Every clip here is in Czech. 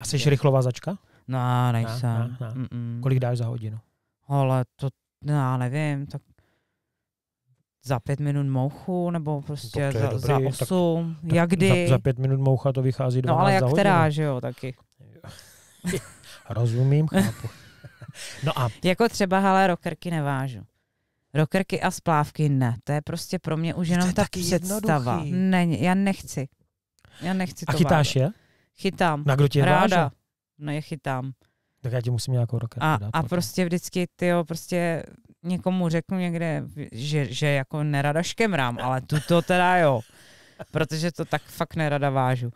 A jsi je. rychlová začka? No, nejsem. Ne, ne, ne. Kolik dáš za hodinu? Ale to, no, já nevím, tak za pět minut mouchu, nebo prostě za, dobrý, za osm, tak, jak kdy. Za, za pět minut moucha to vychází do. No ale jak za která, že jo, taky. Rozumím, chápu. No a... Jako třeba, hele, rokerky nevážu. Rokerky a splávky ne. To je prostě pro mě už no, jenom to je ta představa. Ne, já nechci. Já nechci a to A chytáš vážet. je? chytám. Na kdo tě Ráda. No je chytám. Tak já ti musím nějakou roketu a, dát. A prostě vždycky, ty jo, prostě někomu řeknu někde, že, že jako nerada škemrám, ale tu to teda jo, protože to tak fakt nerada vážu.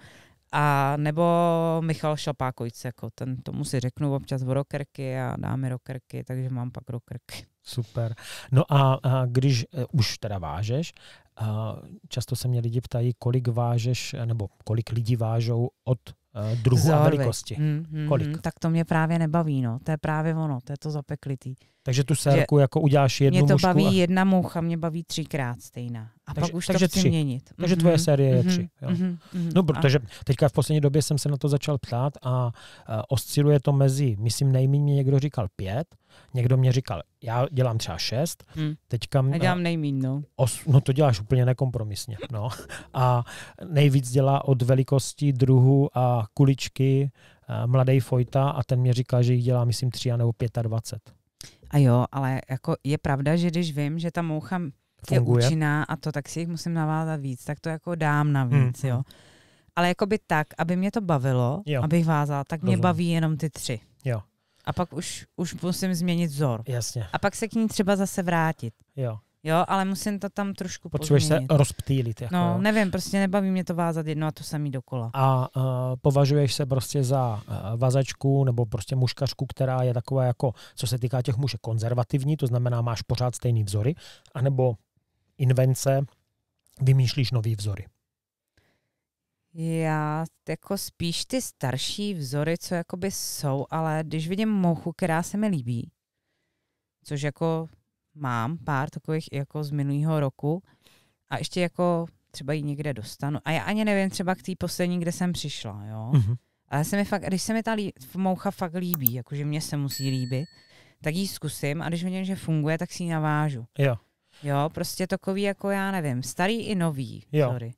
A nebo Michal Šlapákovic, jako ten, tomu si řeknu občas v rokerky a dáme rokerky, takže mám pak rokerky. Super. No a, a když uh, už teda vážeš, uh, často se mě lidi ptají, kolik vážeš, nebo kolik lidí vážou od Eh, druhu Zároveň. a velikosti. Mm, mm, Kolik? Mm, tak to mě právě nebaví, no. To je právě ono, to je to zapeklitý. Takže tu sérku jako uděláš jednu Mě to mušku baví a... jedna moucha, mě baví třikrát stejná. A takže, pak už takže to chci tři. měnit. Takže mm-hmm. tvoje série je mm-hmm. tři. Jo. Mm-hmm. No, protože teďka v poslední době jsem se na to začal ptát a uh, osciluje to mezi, myslím, nejméně někdo říkal pět, někdo mě říkal, já dělám třeba šest, mm. teďka... a dělám nejméně, no. Os, no to děláš úplně nekompromisně, no. A nejvíc dělá od velikosti, druhu a kuličky uh, e, mladý Fojta a ten mě říkal, že jich dělá, myslím, tři a nebo 25. A jo, ale jako je pravda, že když vím, že ta moucha je účinná a to, tak si jich musím navázat víc, tak to jako dám navíc, mm. jo. Mm. Ale jako by tak, aby mě to bavilo, jo. abych vázala, tak Rozumím. mě baví jenom ty tři. Jo. A pak už, už musím změnit vzor. Jasně. A pak se k ní třeba zase vrátit. Jo. Jo, ale musím to tam trošku Potřebuješ pozměnit. se rozptýlit. Jako. No, nevím, prostě nebaví mě to vázat jedno a to samý dokola. A uh, považuješ se prostě za uh, vazačku nebo prostě muškařku, která je taková jako, co se týká těch mužů, konzervativní, to znamená, máš pořád stejný vzory, anebo invence, vymýšlíš nový vzory? Já jako spíš ty starší vzory, co jakoby jsou, ale když vidím mouchu, která se mi líbí, což jako mám pár takových jako z minulého roku a ještě jako třeba ji někde dostanu. A já ani nevím třeba k té poslední, kde jsem přišla, jo. Mm-hmm. Ale se mi fakt, když se mi ta lí, moucha fakt líbí, jakože mě se musí líbit, tak ji zkusím a když vidím, že funguje, tak si ji navážu. Jo. Jo, prostě takový jako já nevím, starý i nový. Jo. Sorry.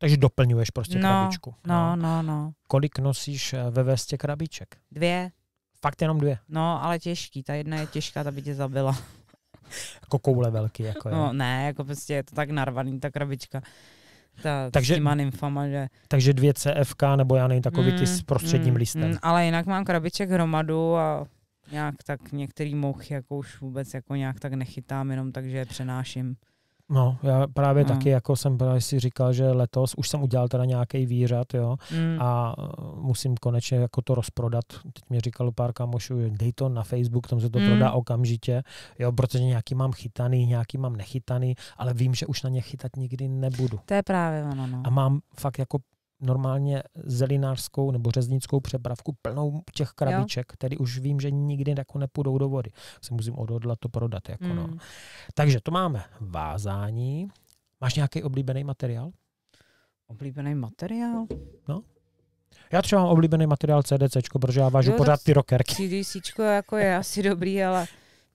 Takže doplňuješ prostě no, krabičku. No, no, no, no. Kolik nosíš eh, ve vestě krabiček? Dvě. Fakt jenom dvě? No, ale těžký. Ta jedna je těžká, ta by tě zabila jako koule velký. Jako, je. no ne, jako prostě je to tak narvaný ta krabička. Ta, takže, s těma nymfama, že... Takže dvě CFK, nebo já nevím, takový mm, ty s mm, prostředním mm, listem. Mm, ale jinak mám krabiček hromadu a nějak tak některý mouchy jako už vůbec jako nějak tak nechytám, jenom takže je přenáším. No, já právě hmm. taky, jako jsem právě si říkal, že letos už jsem udělal teda nějaký výřad, jo, hmm. a uh, musím konečně jako to rozprodat. Teď mi říkalo pár kamošů, dej to na Facebook, tam se to hmm. prodá okamžitě, jo, protože nějaký mám chytaný, nějaký mám nechytaný, ale vím, že už na ně chytat nikdy nebudu. To je právě ono, no. A mám fakt jako normálně zelinářskou nebo řeznickou přepravku plnou těch krabiček, které tedy už vím, že nikdy jako nepůjdou do vody. Se musím odhodlat to prodat. Jako mm. no. Hmm. Takže to máme vázání. Máš nějaký oblíbený materiál? Oblíbený materiál? No. Já třeba mám oblíbený materiál CDC, protože já vážu jo, pořád ty rockerky. CDC jako je asi dobrý, ale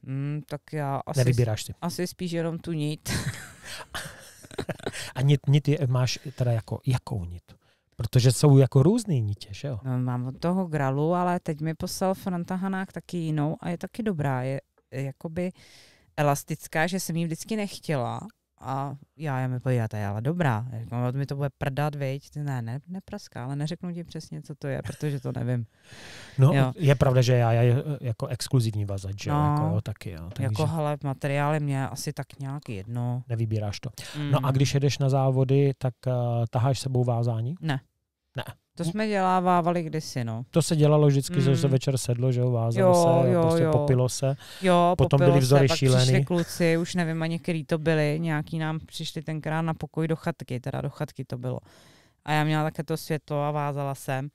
mm, tak já asi, Nevybíráš si. asi spíš jenom tu nit. A nit, nit je, máš teda jako, jakou nit? Protože jsou jako různý nitě, že jo? No, mám od toho gralu, ale teď mi poslal Franta Hanák taky jinou a je taky dobrá. Je jakoby elastická, že jsem ji vždycky nechtěla, a já, já mi povídá, ta jela dobrá. Já říkám, no, mi to bude prdat, viď? Ty ne, ne, nepraská, ale neřeknu ti přesně, co to je, protože to nevím. No, jo. je pravda, že já, já je jako exkluzivní vazač, no, jako, taky, jo. Tak, jako, že... hele, materiály mě asi tak nějak jedno. Nevybíráš to. Mm. No a mm. když jedeš na závody, tak uh, taháš sebou vázání? Ne. Ne. To jsme dělávávali kdysi, no. To se dělalo vždycky, mm. že se mm. večer sedlo, že jo, vázalo jo, se, jo, prostě jo. popilo se. Jo, Potom popilo byly vzory se, pak šílený. přišli kluci, už nevím ani, který to byli, nějaký nám přišli tenkrát na pokoj do chatky, teda do chatky to bylo. A já měla také to světlo a vázala jsem.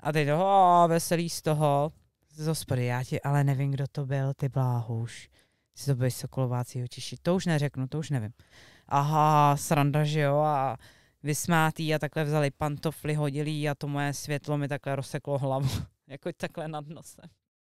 A teď oh, veselý z toho, z hospody, já ti ale nevím, kdo to byl, ty bláhuš. Jsi to byli Sokolováci Hočiši, to už neřeknu, to už nevím. Aha, sranda, že jo, a vysmátý a takhle vzali pantofly, hodili a to moje světlo mi takhle rozseklo hlavu. jako takhle nad nosem.